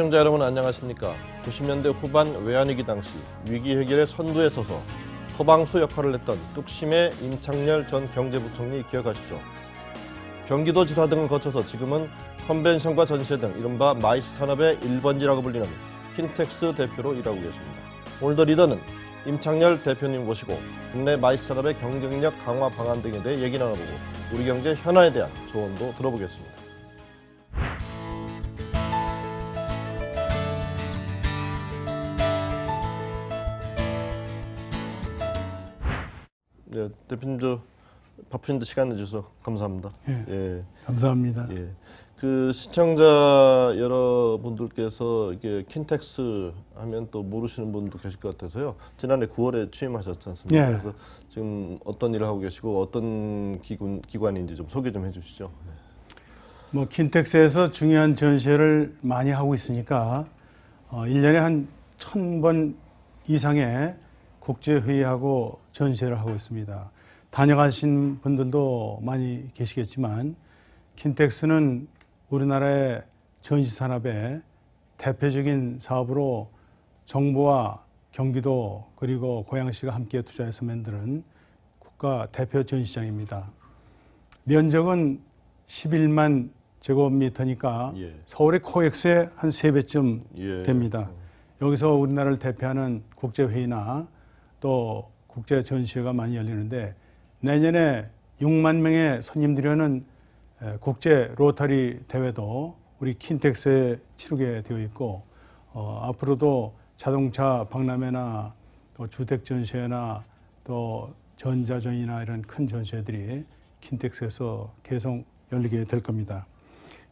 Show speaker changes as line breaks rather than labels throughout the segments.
시청자 여러분 안녕하십니까. 90년대 후반 외환위기 당시 위기 해결의 선두에 서서 서방수 역할을 했던 뚝심의 임창렬 전 경제부총리 기억하시죠. 경기도지사 등을 거쳐서 지금은 컨벤션과 전시회 등 이른바 마이스 산업의 일번지라고 불리는 킨텍스 대표로 일하고 계십니다. 오늘도 리더는 임창렬 대표님 모시고 국내 마이스 산업의 경쟁력 강화 방안 등에 대해 얘기 나눠보고 우리 경제 현안에 대한 조언도 들어보겠습니다. 예, 대표님도 바쁘신데 시간 내주셔서 감사합니다. 예, 예. 감사합니다. 예. 그 시청자 여러분들께서 이게 킨텍스 하면 또 모르시는 분도 계실 것 같아서요. 지난해 9월에 취임하셨지 않습니까? 예. 그래서 지금 어떤 일을 하고 계시고 어떤 기군, 기관인지 좀 소개 좀 해주시죠. 네.
뭐 킨텍스에서 중요한 전시회를 많이 하고 있으니까 어, 1년에 한천번 이상의 국제회의하고 전시회를 하고 있습니다. 다녀가신 분들도 많이 계시겠지만 킨텍스는 우리나라의 전시산업의 대표적인 사업으로 정부와 경기도 그리고 고양시가 함께 투자해서 만드는 국가 대표 전시장입니다. 면적은 11만 제곱미터니까 예. 서울의 코엑스의 한 세배쯤 예. 됩니다. 여기서 우리나라를 대표하는 국제회의나 또 국제 전시회가 많이 열리는데 내년에 6만 명의 손님들이는 오 국제 로터리 대회도 우리 킨텍스에 치르게 되어 있고 어, 앞으로도 자동차 박람회나 또 주택 전시회나 또 전자전이나 이런 큰 전시회들이 킨텍스에서 계속 열리게 될 겁니다.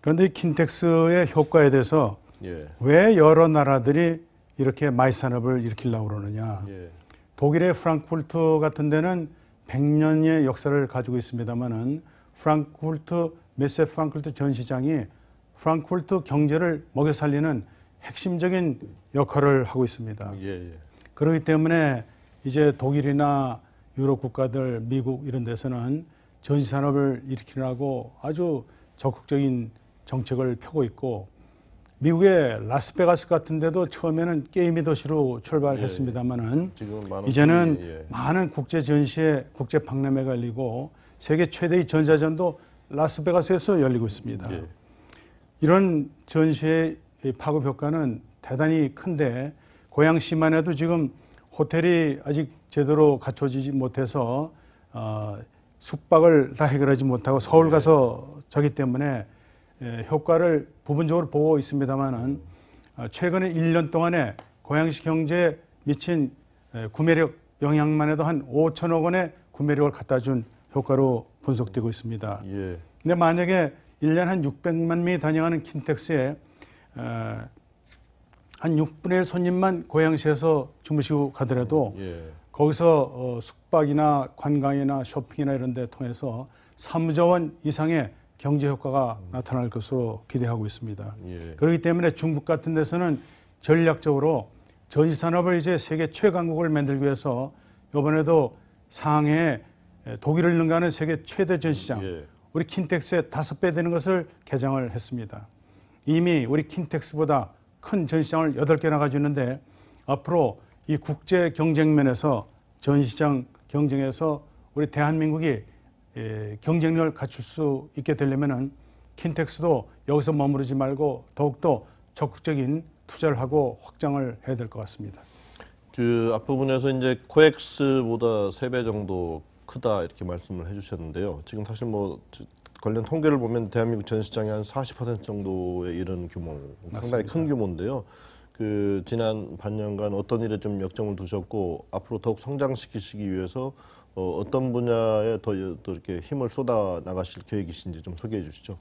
그런데 킨텍스의 효과에 대해서 예. 왜 여러 나라들이 이렇게 마이산업을 일으키려고 그러느냐. 예. 독일의 프랑크푸르트 같은 데는 100년의 역사를 가지고 있습니다만은 프랑크푸르트 메세 프랑크푸르트 전시장이 프랑크푸르트 경제를 먹여 살리는 핵심적인 역할을 하고 있습니다. 아, 예, 예. 그렇기 때문에 이제 독일이나 유럽 국가들, 미국 이런 데서는 전시 산업을 일으키려고 아주 적극적인 정책을 펴고 있고 미국의 라스베가스 같은 데도 처음에는 게임의 도시로 출발했습니다마는 예, 예. 이제는 분 예. 많은 국제 전시회, 국제 박람회가 열리고 세계 최대의 전자전도 라스베가스에서 열리고 있습니다. 예. 이런 전시회 파급 효과는 대단히 큰데 고양시만 해도 지금 호텔이 아직 제대로 갖춰지지 못해서 어, 숙박을 다 해결하지 못하고 서울 예. 가서 자기 때문에 예, 효과를 부분적으로 보고 있습니다만은 어, 최근에 1년 동안에 고양시 경제에 미친 예, 구매력 영향만 해도 한 5천억 원의 구매력을 갖다 준 효과로 분석되고 있습니다. 예. 근데 만약에 1년 한 600만 명이 다녀가는 킨텍스에 어, 한 6분의 1 손님만 고양시에서 주무시고 가더라도 예. 거기서 어, 숙박이나 관광이나 쇼핑이나 이런 데 통해서 3조 원 이상의 경제 효과가 나타날 것으로 기대하고 있습니다. 예. 그렇기 때문에 중국 같은 데서는 전략적으로 전시 산업을 이제 세계 최강국을 만들기 위해서 이번에도 상해 독일을 능가하는 세계 최대 전시장 예. 우리 킨텍스의 다섯 배 되는 것을 개장을 했습니다. 이미 우리 킨텍스보다 큰 전시장을 여덟 개나 가지고 있는데 앞으로 이 국제 경쟁면에서 전시장 경쟁에서 우리 대한민국이 예, 경쟁력을 갖출 수 있게 되려면은 킨텍스도 여기서 머무르지 말고 더욱더 적극적인 투자를 하고 확장을 해야 될 것 같습니다.
그 앞부분에서 이제 코엑스보다 세 배 정도 크다 이렇게 말씀을 해주셨는데요. 지금 사실 뭐 관련 통계를 보면 대한민국 전 시장의 한 40% 정도에 이르 규모, 맞습니다. 큰 규모인데요. 그 지난 반년간 어떤 일에 좀 역점을 두셨고 앞으로 더욱 성장시키시기 위해서 어, 어떤 분야에 더, 더 이렇게 힘을 쏟아 나가실 계획이신지 좀 소개해 주시죠.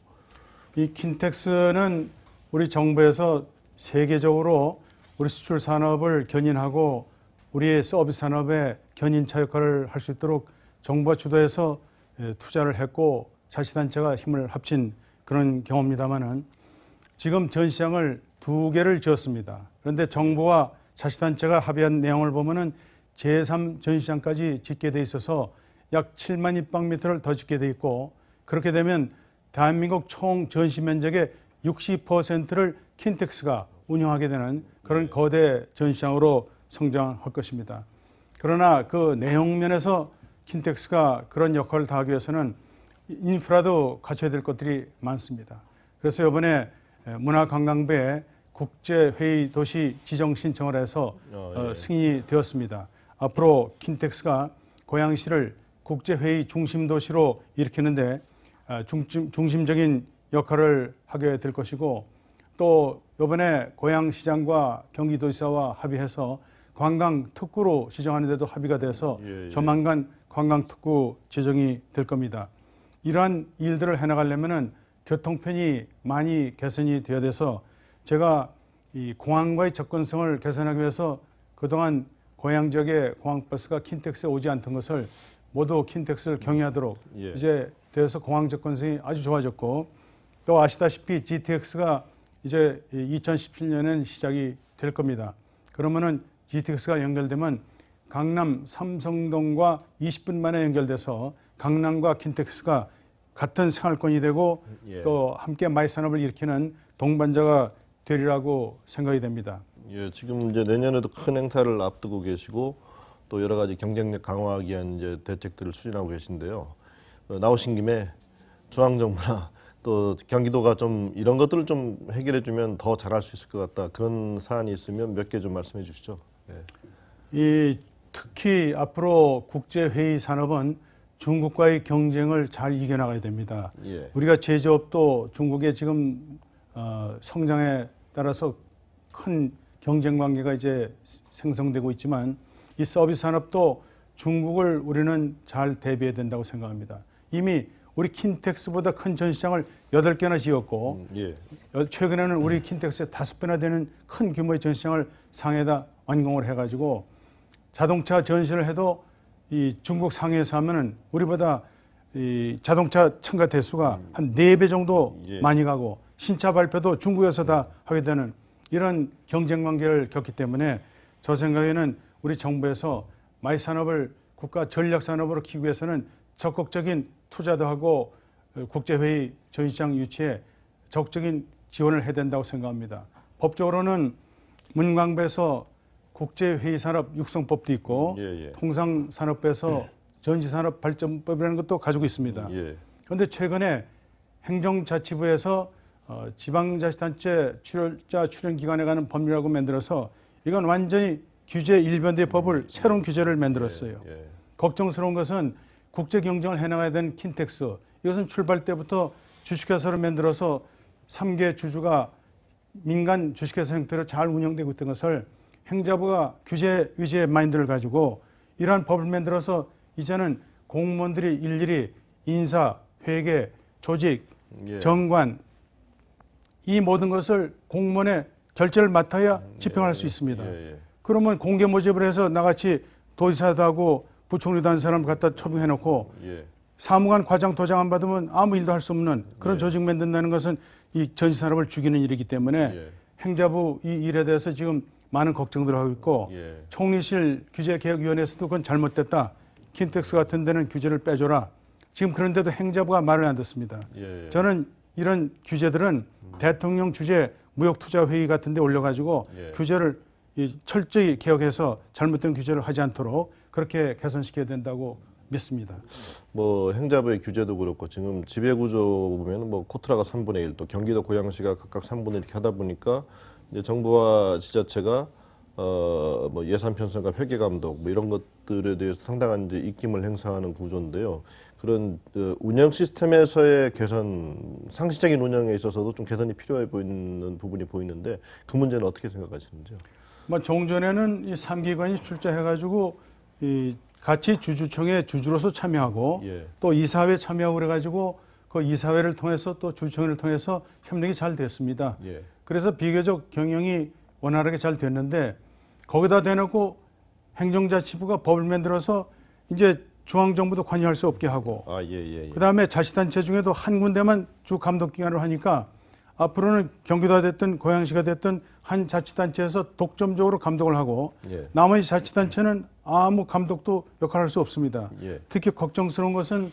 이 킨텍스는 우리 정부에서 세계적으로 우리 수출 산업을 견인하고 우리의 서비스 산업의 견인차 역할을 할 수 있도록 정부가 주도해서 예, 투자를 했고 자치단체가 힘을 합친 그런 경우입니다만은 지금 전 시장을 두 개를 지었습니다. 그런데 정부와 자치단체가 합의한 내용을 보면은 제3전시장까지 짓게 돼 있어서 약 7만 입방미터를 더 짓게 돼 있고 그렇게 되면 대한민국 총 전시 면적의 60%를 킨텍스가 운영하게 되는 그런 네. 거대 전시장으로 성장할 것입니다. 그러나 그 내용면에서 킨텍스가 그런 역할을 다하기 위해서는 인프라도 갖춰야 될 것들이 많습니다. 그래서 이번에 문화관광부에 국제회의 도시 지정 신청을 해서 어, 어 예. 승인되었습니다. 이 앞으로 킨텍스가 고양시를 국제회의 중심 도시로 일으키는데 아, 중심, 중심적인 역할을 하게 될 것이고 또 이번에 고양시장과 경기도지사와 합의해서 관광특구로 지정하는 데도 합의가 돼서 예, 예. 조만간 관광특구 지정이 될 겁니다. 이러한 일들을 해나가려면 교통편이 많이 개선이 되어야 돼서 제가 이 공항과의 접근성을 개선하기 위해서 그동안 고향 지역의 공항버스가 킨텍스에 오지 않던 것을 모두 킨텍스를 경유하도록 예. 이제 돼서 공항 접근성이 아주 좋아졌고 또 아시다시피 GTX가 이제 2017년엔 시작이 될 겁니다. 그러면은 GTX가 연결되면 강남 삼성동과 20분 만에 연결돼서 강남과 킨텍스가 같은 생활권이 되고 예. 또 함께 마이산업을 일으키는 동반자가 되리라고 생각이 됩니다.
예, 지금 이제 내년에도 큰 행사를 앞두고 계시고 또 여러 가지 경쟁력 강화하기 위한 이제 대책들을 추진하고 계신데요. 어, 나오신 김에 중앙 정부나 또 경기도가 좀 이런 것들을 좀 해결해 주면 더 잘할 수 있을 것 같다 그런 사안이 있으면 몇 개 좀 말씀해 주시죠. 예. 이
특히 앞으로 국제회의 산업은 중국과의 경쟁을 잘 이겨나가야 됩니다. 예. 우리가 제조업도 중국의 지금 어, 성장에 따라서 큰 경쟁 관계가 이제 생성되고 있지만 이 서비스 산업도 중국을 우리는 잘 대비해야 된다고 생각합니다. 이미 우리 킨텍스보다 큰 전시장을 8개나 지었고 음, 예. 최근에는 우리 킨텍스의 5배나 되는 큰 규모의 전시장을 상해다 완공을 해가지고 자동차 전시를 해도 이 중국 상해에서 하면은 우리보다 이 자동차 참가 대수가 음. 한네배 정도 예. 많이 가고 신차 발표도 중국에서 다 하게 되는 이런 경쟁 관계를 겪기 때문에 저 생각에는 우리 정부에서 마이 산업을 국가 전략 산업으로 키기 우 위해서는 적극적인 투자도 하고 어, 국제회의 전시장 유치에 적극적인 지원을 해야 된다고 생각합니다. 법적으로는 문광부에서 국제회의산업 육성법도 있고 예, 예. 통상산업부에서 예. 전시산업 발전법이라는 것도 가지고 있습니다. 예. 그런데 최근에 행정자치부에서 어, 지방자치단체 출혈자 출연기관에 관한 법률이라고 만들어서 이건 완전히 규제 일변대 음. 법을 새로운 규제를 예, 만들었어요. 예, 예. 걱정스러운 것은 국제 경쟁을 해나가야 되는 킨텍스 이것은 출발 때부터 주식회사로 만들어서 3개 주주가 민간 주식회사 형태로 잘 운영되고 있던 것을 행자부가 규제 의지의 마인드를 가지고 이러한 법을 만들어서 이제는 공무원들이 일일이 인사, 회계, 조직, 예. 정관, 이 모든 것을 공무원의 결재를 맡아야 음, 예, 집행할 수 예. 있습니다. 예, 그러면 공개 모집을 해서 나같이 도지사도 하고 부총리도 한 사람 갖다 초빙해놓고 사무관 과장 도장 안 받으면 아무 일도 할 수 없는 그런 조직 만든다는 것은 이 전시산업을 죽이는 일이기 때문에 행자부 이 일에 대해서 지금 많은 걱정들을 하고 있고 총리실 규제개혁위원회에서도 그건 잘못됐다. 킨텍스 같은 데는 규제를 빼줘라. 지금 그런데도 행자부가 말을 안 듣습니다. 저는 이런 규제들은 대통령 주재 무역 투자 회의 같은 데 올려 가지고 예. 규제를 철저히 개혁해서 잘못된 규제를 하지 않도록 그렇게 개선시켜야 된다고 믿습니다.
뭐 행자부의 규제도 그렇고 지금 지배 구조 보면 뭐 코트라가 3분의 1, 또 경기도 고양시가 각각 3분의 1 하다 보니까 이제 정부와 지자체가 어뭐 예산 편성과 회계 감독 뭐 이런 것들에 대해서 상당한 이제 입김을 행사하는 구조인데요. 그런 어, 운영 시스템에서의 개선, 상시적인 운영에 있어서도 좀 개선이 필요해 보이는 부분이 보이는데 그 문제는 어떻게 생각하시는지요?
뭐 종전에는 이 3기관이 출자해가지고 이 같이 주주총회 주주로서 참여하고 예. 또 이사회 참여하고 그래가지고 그 이사회를 통해서 또 주주총회를 통해서 협력이 잘 됐습니다. 예. 그래서 비교적 경영이 원활하게 잘 됐는데 거기다 대놓고 행정자치부가 법을 만들어서 이제 중앙정부도 관여할 수 없게 하고
아, 예, 예, 예.
그다음에 자치단체 중에도 한 군데만 주 감독기관을 하니까 앞으로는 경기도가 됐든 고양시가 됐든 한 자치단체에서 독점적으로 감독을 하고 예. 나머지 자치단체는 아무 감독도 역할할 수 없습니다. 예. 특히 걱정스러운 것은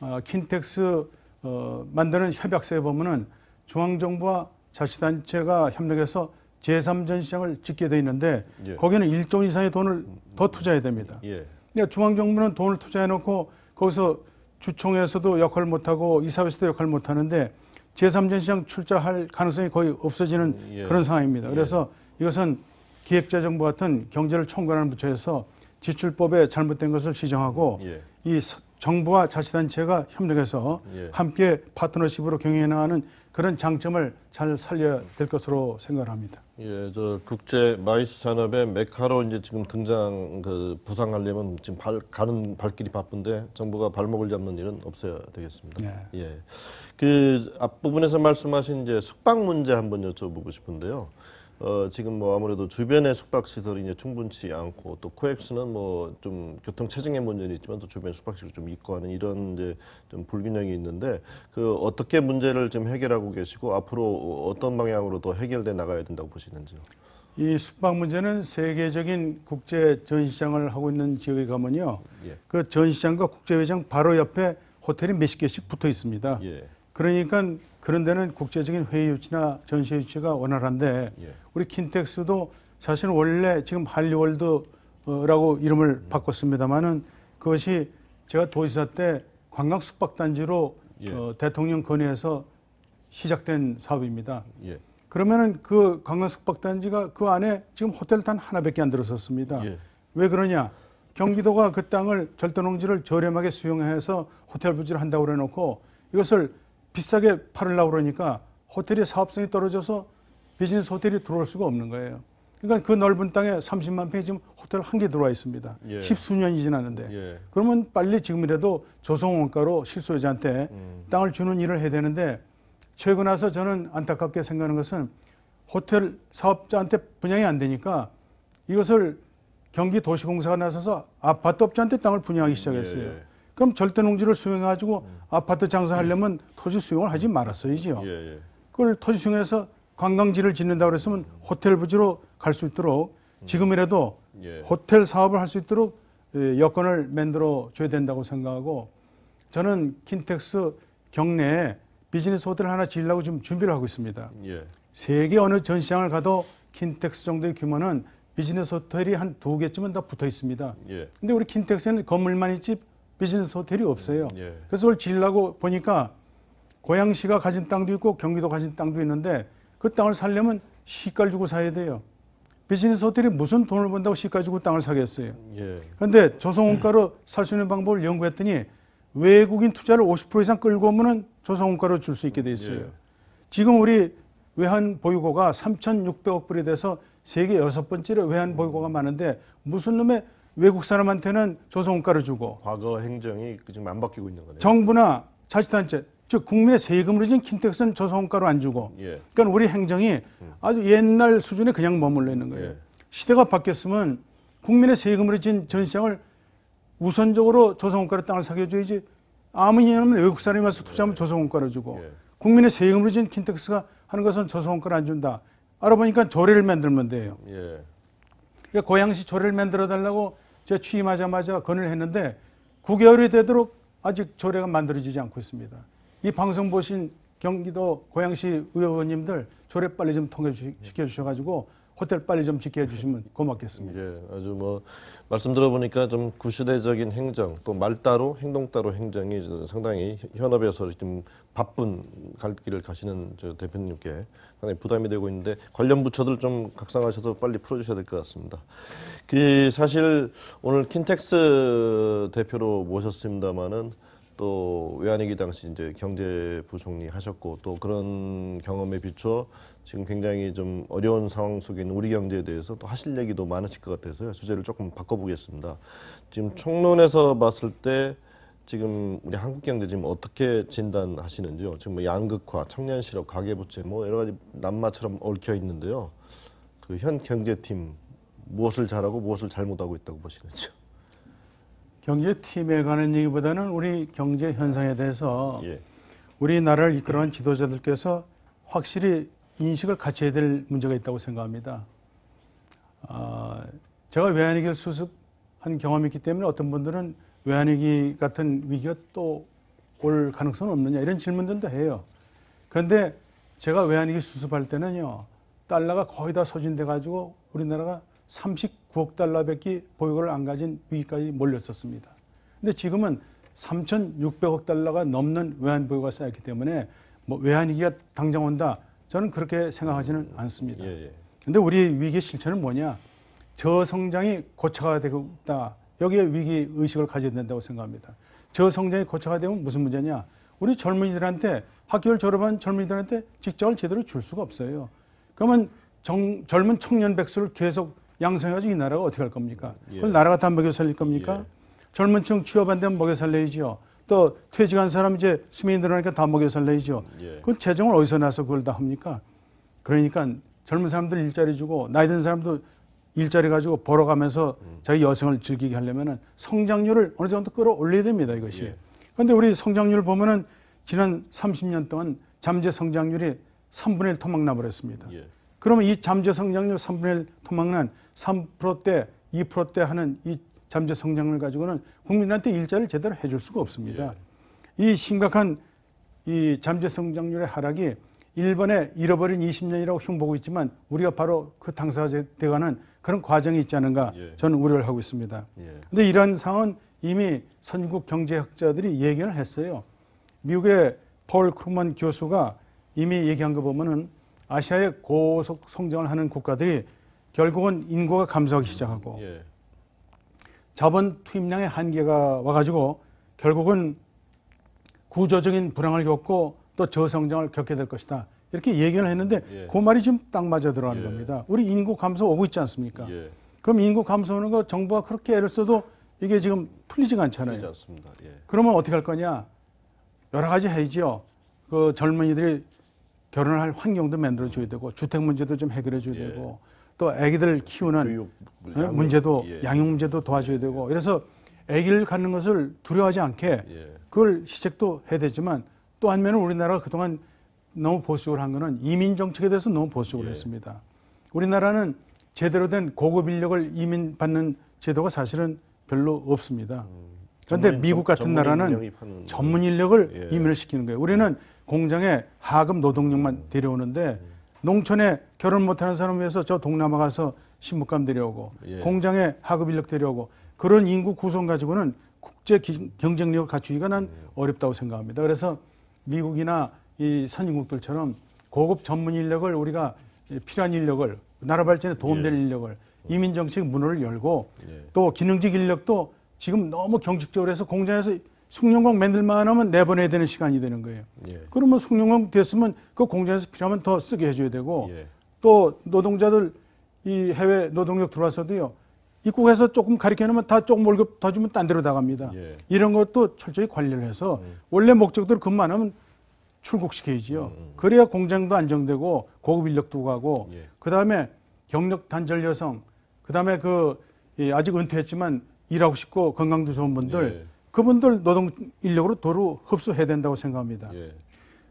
어, 킨텍스 어, 만드는 협약서에 보면은 중앙정부와 자치단체가 협력해서 제3전시장을 짓게 돼 있는데 예. 거기는 1조 이상의 돈을 더 투자해야 됩니다. 그러니까 중앙정부는 돈을 투자해놓고 거기서 주총에서도 역할을 못하고 이사회에서도 역할을 못하는데 제3전시장 출자할 가능성이 거의 없어지는 예. 그런 상황입니다. 예. 그래서 예. 이것은 기획재정부 같은 경제를 총괄하는 부처에서 지출법에 잘못된 것을 지정하고 예. 이 정부와 자치단체가 협력해서 예. 함께 파트너십으로 경영해 나가는 그런 장점을 잘 살려야 될 것으로 생각합니다.
예, 저 국제 마이스 산업의 메카로 이제 지금 등장 그 부상하려면 지금 발, 가는 발길이 바쁜데 정부가 발목을 잡는 일은 없어야 되겠습니다. 예. 예. 그 앞부분에서 말씀하신 이제 숙박 문제 한번 여쭤보고 싶은데요. 어, 지금 뭐 아무래도 주변의 숙박시설이 이제 충분치 않고 또 코엑스는 뭐 좀 교통 체증의 문제는 있지만 또 주변 숙박시설 좀 있고 하는 이런 이제 좀 불균형이 있는데 그 어떻게 문제를 지금 해결하고 계시고 앞으로 어떤 방향으로 더 해결돼 나가야 된다고 보시는지요?
이 숙박 문제는 세계적인 국제 전시장을 하고 있는 지역에 가면요. 예. 그 전시장과 국제회장 바로 옆에 호텔이 몇십 개씩 붙어 있습니다. 예. 그러니까 그런 데는 국제적인 회의 유치나 전시 유치가 원활한데 예. 우리 킨텍스도 사실 원래 지금 할리월드라고 이름을 음. 바꿨습니다마는 그것이 제가 도지사 때 관광 숙박단지로 예. 어, 대통령 건의에서 시작된 사업입니다. 예. 그러면은 그 관광 숙박단지가 그 안에 지금 호텔 단 하나밖에 안 들어섰습니다. 예. 왜 그러냐? 경기도가 그 땅을 절도농지를 저렴하게 수용해서 호텔 부지를 한다고 그래놓고 이것을 비싸게 팔으려고 그러니까 호텔의 사업성이 떨어져서 비즈니스 호텔이 들어올 수가 없는 거예요. 그러니까 그 넓은 땅에 30만 평이 지금 호텔 한 개 들어와 있습니다. 예. 십수년이 지났는데. 예. 그러면 빨리 지금이라도 조성원가로 실소유자한테 음. 땅을 주는 일을 해야 되는데 최근 와서 저는 안타깝게 생각하는 것은 호텔 사업자한테 분양이 안 되니까 이것을 경기도시공사가 나서서 아파트 업자한테 땅을 분양하기 음, 시작했어요. 예. 예. 그럼 절대 농지를 수용해가지고 음. 아파트 장사하려면 토지 수용을 하지 말았어야지요. 예, 예. 그걸 토지 수용해서 관광지를 짓는다 고 그랬으면 음. 호텔 부지로 갈 수 있도록 음. 지금이라도 예. 호텔 사업을 할 수 있도록 예, 여건을 만들어 줘야 된다고 생각하고 저는 킨텍스 경내에 비즈니스 호텔 을 하나 지으려고 지금 준비를 하고 있습니다. 예. 세계 어느 전시장을 가도 킨텍스 정도의 규모는 비즈니스 호텔이 한 두 개쯤은 다 붙어 있습니다. 예. 근데 우리 킨텍스는 건물만 있지 비즈니스 호텔이 없어요. 음, 예. 그래서 그걸 지으려고 보니까 고양시가 가진 땅도 있고 경기도 가진 땅도 있는데 그 땅을 살려면 시가를 주고 사야 돼요. 비즈니스 호텔이 무슨 돈을 번다고 시가 주고 땅을 사겠어요. 예. 그런데 조성원가로 살 수 있는 방법을 연구했더니 외국인 투자를 50% 이상 끌고 오면은 조성원가로 줄 수 있게 돼 있어요. 예. 지금 우리 외환 보유고가 3,600억 불이 돼서 세계 여섯 번째로 외환 보유고가 많은데 무슨 놈의 외국 사람한테는 조선원가를 주고 과거 행정이 지금 안 바뀌고 있는 거네요. 정부나 자치단체 즉 국민의 세금으로 준 킨텍스는 조선원가로 안 주고 예. 그러니까 우리 행정이 음. 아주 옛날 수준에 그냥 머물러 있는 거예요. 예. 시대가 바뀌었으면 국민의 세금으로 진 전시장을 우선적으로 조선원가로 땅을 사겨줘야지 아무 이유 없는 외국 사람이 와서 투자하면 예. 조선원가로 주고 예. 국민의 세금으로 진 킨텍스가 하는 것은 조선원가로안 준다. 알아보니까 조례를 만들면 돼요. 예. 그러니까 고양시 조례를 만들어 달라고 제가 취임하자마자 건을 했는데 9개월이 되도록 아직 조례가 만들어지지 않고 있습니다. 이 방송 보신 경기도 고양시 의원님들 조례 빨리 좀 통해 시켜 주셔가지고 호텔 빨리 좀 지켜주시면
고맙겠습니다. 예, 아주 뭐 말씀 들어보니까 좀 구시대적인 행정 또 말 따로 행동 따로 행정이 상당히 현업에서 좀 바쁜 갈 길을 가시는 저 대표님께 상당히 부담이 되고 있는데 관련 부처들 좀 각성하셔서 빨리 풀어주셔야 될 것 같습니다. 그 사실 오늘 킨텍스 대표로 모셨습니다마는 또 외환위기 당시 이제 경제부총리 하셨고 또 그런 경험에 비춰 지금 굉장히 좀 어려운 상황 속에 있는 우리 경제에 대해서 또 하실 얘기도 많으실 것 같아서요. 주제를 조금 바꿔보겠습니다. 지금 총론에서 봤을 때 지금 우리 한국 경제 지금 어떻게 진단하시는지요? 지금 뭐 양극화, 청년 실업, 가계부채 뭐 여러 가지 난마처럼 얽혀 있는데요. 그 현 경제팀 무엇을 잘하고 무엇을 잘못하고 있다고 보시는지요?
경제팀에 관한 얘기보다는 우리 경제 현상에 대해서 예. 우리나라를 이끌어간 지도자들께서 확실히 인식을 갖춰야 될 문제가 있다고 생각합니다. 아, 제가 외환위기를 수습한 경험이 있기 때문에 어떤 분들은 외환위기 같은 위기가 또 올 가능성은 없느냐 이런 질문들도 해요. 그런데 제가 외환위기 수습할 때는요 달러가 거의 다 소진돼 가지고 우리나라가 39억 달러밖에 보유고를 안 가진 위기까지 몰렸었습니다. 근데 지금은 3,600억 달러가 넘는 외환 보유가 쌓였기 때문에 뭐 외환 위기가 당장 온다 저는 그렇게 생각하지는 않습니다. 그런데 예, 예. 우리 위기 실체는 뭐냐? 저성장이 고착화가 되고 있다. 여기에 위기 의식을 가져야 된다고 생각합니다. 저성장이 고착화되면 무슨 문제냐? 우리 젊은이들한테 학교를 졸업한 젊은이들한테 직장을 제대로 줄 수가 없어요. 그러면 정, 젊은 청년 백수를 계속 양성해가지고 이 나라가 어떻게 할 겁니까? 예. 그걸 나라가 다 먹여 살릴 겁니까? 예. 젊은 층 취업 안 되면 먹여 살려야지요. 또 퇴직한 사람 이제 수명이 늘어나니까 다 먹여 살려야죠. 그 재정을 어디서 나서 그걸 다 합니까? 그러니까 젊은 사람들 일자리 주고 나이 든 사람도 일자리 가지고 벌어가면서 음. 자기 여성을 즐기게 하려면은 성장률을 어느 정도 끌어올려야 됩니다 이것이. 예. 그런데 우리 성장률 을 보면은 지난 30년 동안 잠재 성장률이 3분의 1 토막 나버렸습니다. 예. 그러면 이 잠재 성장률 3분의 1 토막난 3%대, 2%대 하는 이 잠재 성장률 가지고는 국민한테 일자를 제대로 해줄 수가 없습니다. 예. 이 심각한 이 잠재 성장률의 하락이 일본의 잃어버린 20년이라고 흉보고 있지만 우리가 바로 그 당사자되가는 그런 과정이 있지 않은가 예. 저는 우려를 하고 있습니다. 그런데 예. 이러 상황은 이미 선진국 경제학자들이 예견을 했어요. 미국의 폴 크루먼 교수가 이미 얘기한 거 보면은 아시아의 고속 성장을 하는 국가들이 결국은 인구가 감소하기 시작하고 예. 자본 투입량의 한계가 와가지고 결국은 구조적인 불황을 겪고 또 저성장을 겪게 될 것이다. 이렇게 얘기를 했는데 예. 그 말이 지금 딱 맞아 들어가는 예. 겁니다. 우리 인구 감소 오고 있지 않습니까? 그럼 인구 감소하는 거 정부가 그렇게 애를 써도 이게 지금 풀리지가 않잖아요. 풀리지 그러면 어떻게 할 거냐? 여러 가지 해지요. 야그 젊은이들이 결혼할 환경도 만들어 줘야 되고 주택 문제도 좀 해결해 줘야 예. 되고 또 아기들 키우는 교육, 양육, 문제도 예. 양육 문제도 도와줘야 되고 그래서 아기를 갖는 것을 두려워하지 않게 예. 그걸 시책도 해야 되지만 또 한면은 우리나라가 그동안 너무 보수적으로 한 거는 이민 정책에 대해서 너무 보수적으로 예. 했습니다. 우리나라는 제대로 된 고급 인력을 이민 받는 제도가 사실은 별로 없습니다. 음,
그런데 전문, 미국 같은 전문 나라는
전문 인력을 예. 이민을 시키는 거예요. 우리는 예. 공장에 하급 노동력만 데려오는데 농촌에 결혼 못하는 사람 위해서 저 동남아 가서 신부감 데려오고 예. 공장에 하급 인력 데려오고 그런 인구 구성 가지고는 국제 기, 경쟁력을 갖추기가 난 어렵다고 생각합니다. 그래서 미국이나 이 선진국들처럼 고급 전문 인력을 우리가 필요한 인력을 나라 발전에 도움되 예. 인력을 이민 정책 문호를 열고 예. 또 기능직 인력도 지금 너무 경직적으로 해서 공장에서 숙련공 만들만 하면 내보내야 되는 시간이 되는 거예요. 예. 그러면 숙련공 됐으면 그 공장에서 필요하면 더 쓰게 해줘야 되고 예. 또 노동자들 이 해외 노동력 들어와서도요. 입국해서 조금 가르켜 놓으면 다 조금 월급 더 주면 딴 데로 나갑니다. 예. 이런 것도 철저히 관리를 해서 음. 원래 목적대로 근무안 하면 출국시켜야지요. 음, 음. 그래야 공장도 안정되고 고급 인력도 가고 예. 그다음에 경력 단절 여성 그다음에 그 아직 은퇴했지만 일하고 싶고 건강도 좋은 분들 예. 그분들 노동 인력으로 도로 흡수해야 된다고 생각합니다. 예.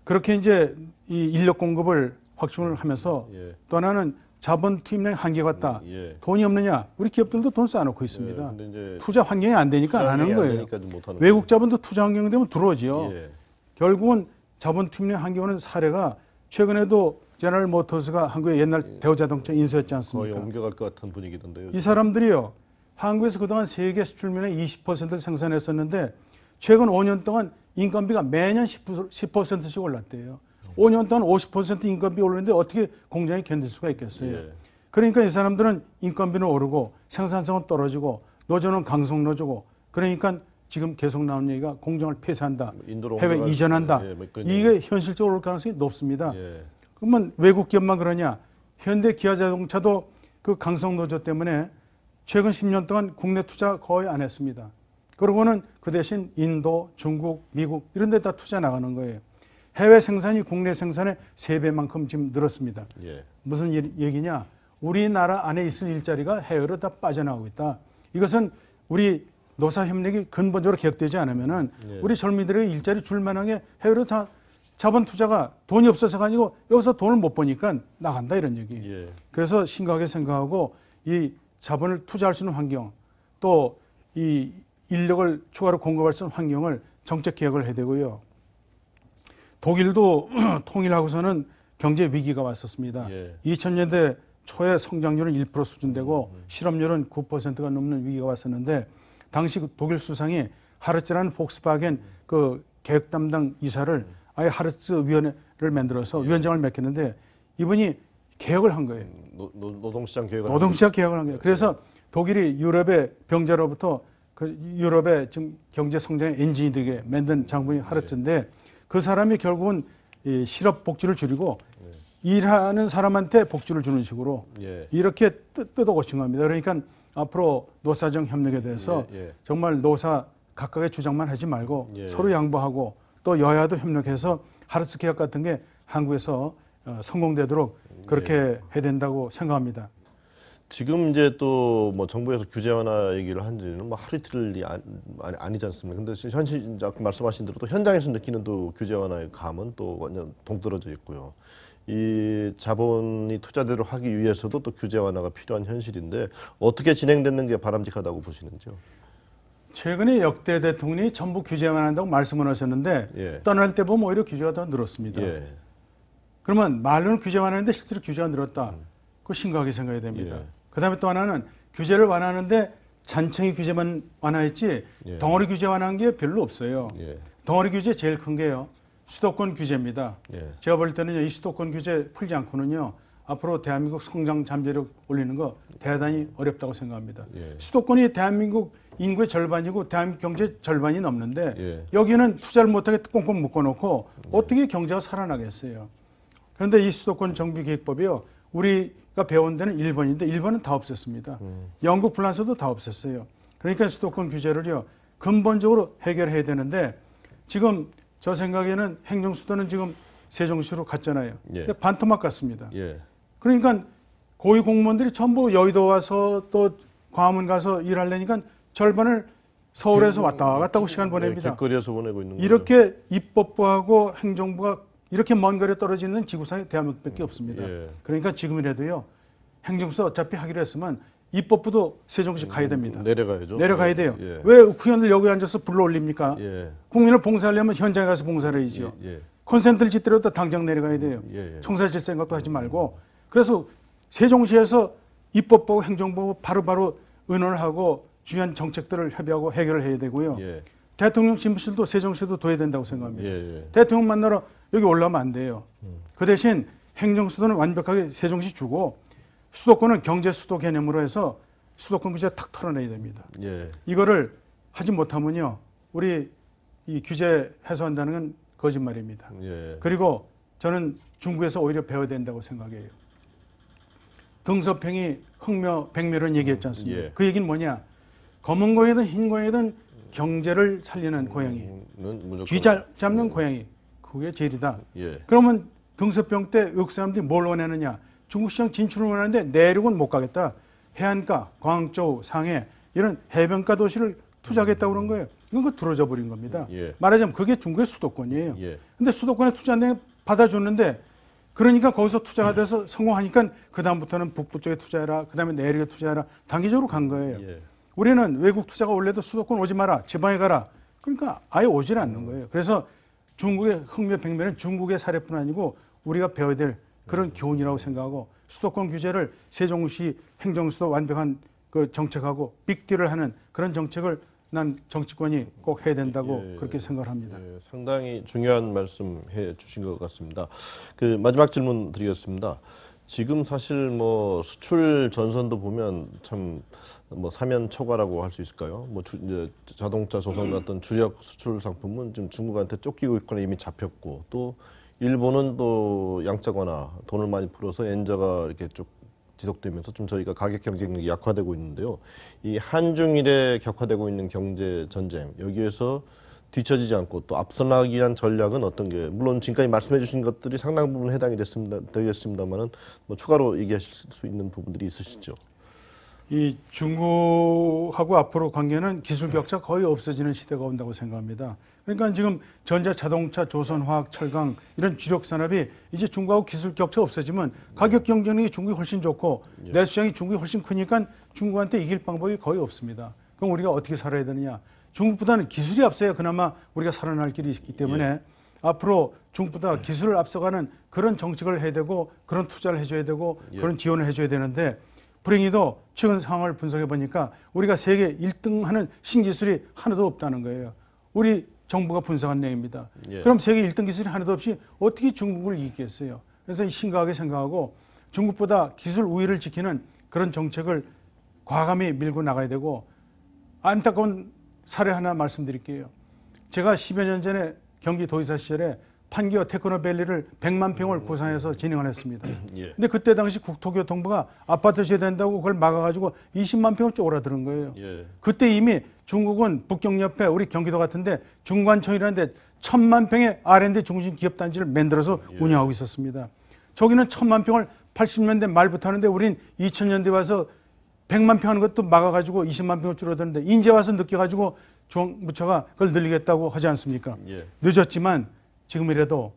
그렇게 이제 이 인력 공급을 확충을 하면서 예. 또 하나는 자본 투입량 한계 같다. 음, 예. 돈이 없느냐? 우리 기업들도 돈 쌓아놓고 있습니다.
예, 투자
환경이 안 되니까 안 하는 거예요.
안 외국
자본도 투자 환경 되면 들어오지요. 예. 결국은 자본 투입량 한계 오는 사례가 최근에도 제너럴 모터스가 한국의 옛날 예. 대우자동차
인수했지 않습니까? 거의 옮겨갈 것 같은 분위기던데요. 이 사람들이요.
한국에서 그동안 세계 수출면의 20%를 생산했었는데 최근 5년 동안 인건비가 매년 10%씩 올랐대요. 5년 동안 50% 인건비 올랐는데 어떻게 공장이 견딜 수가 있겠어요. 예. 그러니까 이 사람들은 인건비는 오르고 생산성은 떨어지고 노조는 강성 노조고 그러니까 지금 계속 나오는 얘기가 공장을 폐쇄한다. 뭐 해외 이전한다. 예, 뭐 이게 현실적으로 올 가능성이 높습니다. 예. 그러면 외국 기업만 그러냐? 현대 기아자동차도 그 강성 노조 때문에 최근 10년 동안 국내 투자 거의 안 했습니다. 그러고는 그 대신 인도, 중국, 미국 이런 데다 투자 나가는 거예요. 해외 생산이 국내 생산의 3배만큼 지금 늘었습니다. 예. 무슨 얘기냐? 우리나라 안에 있을 일자리가 해외로 다 빠져나오고 있다. 이것은 우리 노사협력이 근본적으로 개혁되지 않으면은 예. 우리 젊은이들의 일자리 줄만한 게 해외로 다 자본 투자가 돈이 없어서가 아니고 여기서 돈을 못 버니까 나간다 이런 얘기예요. 예. 그래서 심각하게 생각하고 이 자본을 투자할 수 있는 환경 또 이 인력을 추가로 공급할 수 있는 환경을 정책 개혁을 해야 되고요. 독일도 통일하고서는 경제 위기가 왔었습니다. 예. 2000년대 초에 성장률은 1% 수준되고 음. 음. 실업률은 9%가 넘는 위기가 왔었는데 당시 그 독일 수상이 하르츠라는 폭스바겐 음. 그 개혁 담당 이사를 음. 아예 하르츠 위원회를 만들어서 예. 위원장을 맡겼는데 이분이 개혁을 한 거예요.
노, 노동시장 개혁을 노동시장
개혁을 한 거예요. 그래서 독일이 유럽의 병자로부터 그 유럽의 지금 경제 성장의 엔진이 되게 만든 장군이 하르츠인데 그 사람이 결국은 이 실업 복지를 줄이고 예. 일하는 사람한테 복지를 주는 식으로 예. 이렇게 뜯어 고친 겁니다. 그러니까 앞으로 노사정 협력에 대해서 예, 예. 정말 노사 각각의 주장만 하지 말고 예. 서로 양보하고 또 여야도 협력해서 하르츠 개혁 같은 게 한국에서 어, 성공되도록 그렇게 네. 해야 된다고 생각합니다.
지금 이제 또 뭐 정부에서 규제 완화 얘기를 한지는 뭐 하루 이틀이 아니, 아니지 않습니까? 근데 현실 말씀하신 대로 또 현장에서 느끼는 또 규제 완화의 감은 또 완전 동떨어져 있고요. 이 자본이 투자대로 하기 위해서도 또 규제 완화가 필요한 현실인데 어떻게 진행되는 게 바람직하다고 보시는지요?
최근에 역대 대통령이 전부 규제 완화한다고 말씀을 하셨는데 예. 떠날 때 보면 오히려 규제가 더 늘었습니다. 예. 그러면 말로는 규제만 하는데 실제로 규제가 늘었다. 음. 그거 심각하게 생각해야 됩니다. 예. 그 다음에 또 하나는 규제를 완화하는데 잔챙이 규제만 완화했지 예. 덩어리 규제 완화한 게 별로 없어요. 예. 덩어리 규제 제일 큰 게요. 수도권 규제입니다. 예. 제가 볼때는이 수도권 규제 풀지 않고는요. 앞으로 대한민국 성장 잠재력 올리는 거 대단히 어렵다고 생각합니다. 예. 수도권이 대한민국 인구의 절반이고 대한민국 경제 절반이 넘는데 예. 여기는 투자를 못하게 꽁꽁 묶어놓고 음. 어떻게 경제가 살아나겠어요. 그런데 이 수도권 정비계획법이요. 우리가 배운 데는 일본인데일본은다 없앴습니다. 음. 영국, 프랑스도 다 없앴어요. 그러니까 수도권 규제를요. 근본적으로 해결해야 되는데 지금 저 생각에는 행정수도는 지금 세종시로 갔잖아요. 예. 근데 반토막 같습니다. 예. 그러니까 고위 공무원들이 전부 여의도 와서 또 광화문 가서 일하려니까 절반을 서울에서 왔다 갔다 하고 예, 시간 보냅니다.
길거리에서 보내고 있는
이렇게 입법부하고 행정부가 이렇게 먼 거리에 떨어지는 지구상에 대한민국밖에 없습니다. 예. 그러니까 지금이라도요. 행정서 어차피 하기로 했으면 입법부도 세종시 가야 음, 됩니다.
내려가야죠. 내려가야 돼요. 예.
왜 국회의원들 여기 앉아서 불러 올립니까? 예. 국민을 봉사하려면 현장에 가서 봉사를 해야죠. 예. 예. 콘센트를 짓더라도 당장 내려가야 음, 돼요. 청사실 예, 예. 생각도 하지 말고. 그래서 세종시에서 입법부 행정부 바로바로 의논을 하고 중요한 정책들을 협의하고 해결을 해야 되고요. 대통령 집무실도 세종시도 둬야 된다고 생각합니다. 대통령 만나러 여기 올라오면 안 돼요. 그 대신 행정수도는 완벽하게 세종시 주고 수도권은 경제 수도 개념으로 해서 수도권 규제 탁 털어내야 됩니다. 예. 이거를 하지 못하면요, 우리 이 규제 해소한다는 건 거짓말입니다. 예. 그리고 저는 중국에서 오히려 배워야 된다고 생각해요. 등서평이 흑묘 백묘를 얘기했지 않습니까? 예. 그 얘기는 뭐냐? 검은 고양이든 흰 고양이든 경제를 살리는 고양이, 쥐 잡는 고양이. 그게 제일이다. 예. 그러면 등서병때 외국 사람들이 뭘 원하느냐? 중국 시장 진출을 원하는데 내륙은 못 가겠다. 해안가, 광저우, 상해 이런 해변가 도시를 투자하겠다고 그런 거예요. 이건 거 그 들어져 버린 겁니다. 예. 말하자면 그게 중국의 수도권이에요. 그런데 예. 수도권에 투자한다는 받아줬는데 그러니까 거기서 투자가 예. 돼서 성공하니까 그다음부터는 북부 쪽에 투자해라. 그다음에 내륙에 투자해라. 단기적으로 간 거예요. 예. 우리는 외국 투자가 원래도 수도권 오지 마라. 지방에 가라. 그러니까 아예 오질 않는 음. 거예요. 그래서 중국의 흑매백매는 중국의 사례뿐 아니고 우리가 배워야 될 그런 네. 교훈이라고 생각하고 수도권 규제를 세종시 행정수도 완벽한 그 정책하고 빅딜을 하는 그런 정책을 난 정치권이 꼭 해야 된다고 예, 그렇게 생각합니다. 예,
상당히 중요한 말씀 해 주신 것 같습니다. 그 마지막 질문 드리겠습니다. 지금 사실 뭐 수출 전선도 보면 참 뭐 사면 초과라고 할 수 있을까요? 뭐 주, 이제 자동차 조선 같은 주력 수출 상품은 지금 중국한테 쫓기고 있거나 이미 잡혔고 또 일본은 또 양자거나 돈을 많이 풀어서 엔저가 이렇게 쭉 지속되면서 좀 저희가 가격 경쟁력이 약화되고 있는데요. 이 한중일에 격화되고 있는 경제 전쟁 여기에서 뒤처지지 않고 또 앞서나기 위한 전략은 어떤 게 물론 지금까지 말씀해 주신 것들이 상당 부분 해당이 됐습니다 되겠습니다만은 뭐 추가로 얘기하실 수 있는 부분들이 있으시죠. 이 중국하고 앞으로 관계는 기술
격차 거의 없어지는 시대가 온다고 생각합니다. 그러니까 지금 전자 자동차, 조선 화학, 철강 이런 주력 산업이 이제 중국하고 기술 격차 없어지면 가격 경쟁력이 중국이 훨씬 좋고 예. 내 수량이 중국이 훨씬 크니까 중국한테 이길 방법이 거의 없습니다. 그럼 우리가 어떻게 살아야 되느냐? 중국보다는 기술이 앞서야 그나마 우리가 살아날 길이 있기 때문에 예. 앞으로 중국보다 기술을 앞서가는 그런 정책을 해야 되고 그런 투자를 해줘야 되고 예. 그런 지원을 해줘야 되는데 불행히도 최근 상황을 분석해 보니까 우리가 세계 1등하는 신기술이 하나도 없다는 거예요. 우리 정부가 분석한 내용입니다. 예. 그럼 세계 1등 기술이 하나도 없이 어떻게 중국을 이기겠어요? 그래서 심각하게 생각하고 중국보다 기술 우위를 지키는 그런 정책을 과감히 밀고 나가야 되고 안타까운 사례 하나 말씀드릴게요. 제가 10여 년 전에 경기도의사 시절에 판교 테크노밸리를 100만 평을 구상해서 진행을 했습니다. 음, 음, 예. 근데 그때 당시 국토교통부가 아파트 시대된다고 그걸 막아가지고 20만 평을 쪼그라드는 거예요. 예. 그때 이미 중국은 북경 옆에 우리 경기도 같은데 중관청이라는 데 천만 평의 R&D 중심 기업 단지를 만들어서 예. 운영하고 있었습니다. 저기는 천만 평을 80년대 말부터 하는데 우린 2000년대 와서 100만 평 하는 것도 막아가지고 20만 평 줄어드는데 인제 와서 느껴가지고 중부처가 그걸 늘리겠다고 하지 않습니까? 예. 늦었지만 지금이라도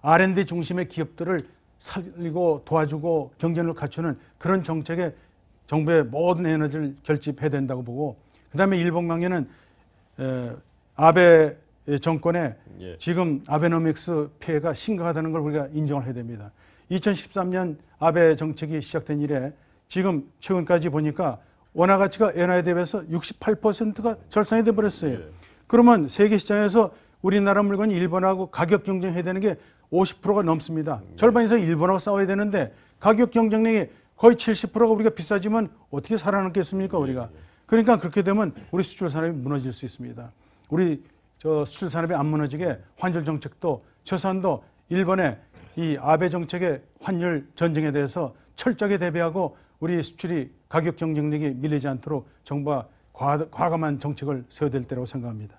R&D 중심의 기업들을 살리고 도와주고 경쟁력 갖추는 그런 정책에 정부의 모든 에너지를 결집해야 된다고 보고 그다음에 일본 관계는 아베 정권의 예. 지금 아베노믹스 피해가 심각하다는 걸 우리가 인정을 해야 됩니다. 2013년 아베 정책이 시작된 이래 지금 최근까지 보니까 원화 가치가 엔화에 대비해서 68%가 절상이 돼 버렸어요. 네. 예. 그러면 세계 시장에서 우리나라 물건이 일본하고 가격 경쟁해야 되는 게 50%가 넘습니다. 네. 절반 이상 일본하고 싸워야 되는데 가격 경쟁력이 거의 70%가 우리가 비싸지면 어떻게 살아남겠습니까, 우리가? 예, 예. 그러니까 그렇게 되면 우리 수출 산업이 무너질 수 있습니다. 우리 저 수출 산업이 안 무너지게 환율 정책도 최소한도 일본의 이 아베 정책의 환율 전쟁에 대해서 철저하게 대비하고 우리 수출이 가격 경쟁력이 밀리지 않도록 정부가 과감한 정책을 세워야 될 때라고 생각합니다.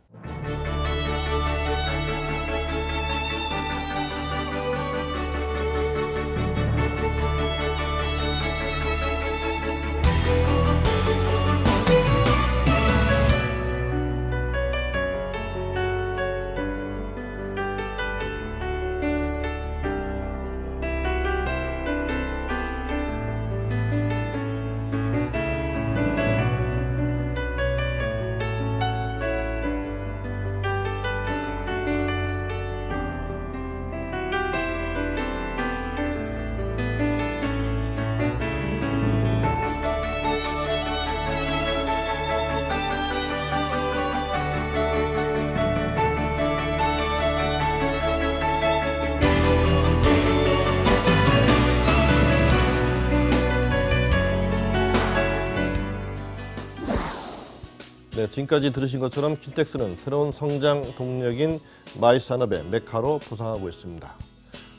네, 지금까지 들으신 것처럼 킨텍스는 새로운 성장 동력인 마이스 산업의 메카로 부상하고 있습니다.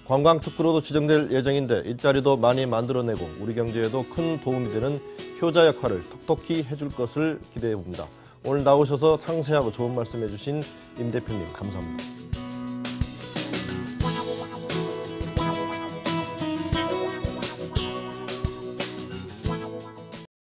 관광 축구로도 지정될 예정인데 일자리도 많이 만들어내고 우리 경제에도 큰 도움이 되는 효자 역할을 톡톡히 해줄 것을 기대해 봅니다. 오늘 나오셔서 상세하고 좋은 말씀해 주신 임 대표님 감사합니다.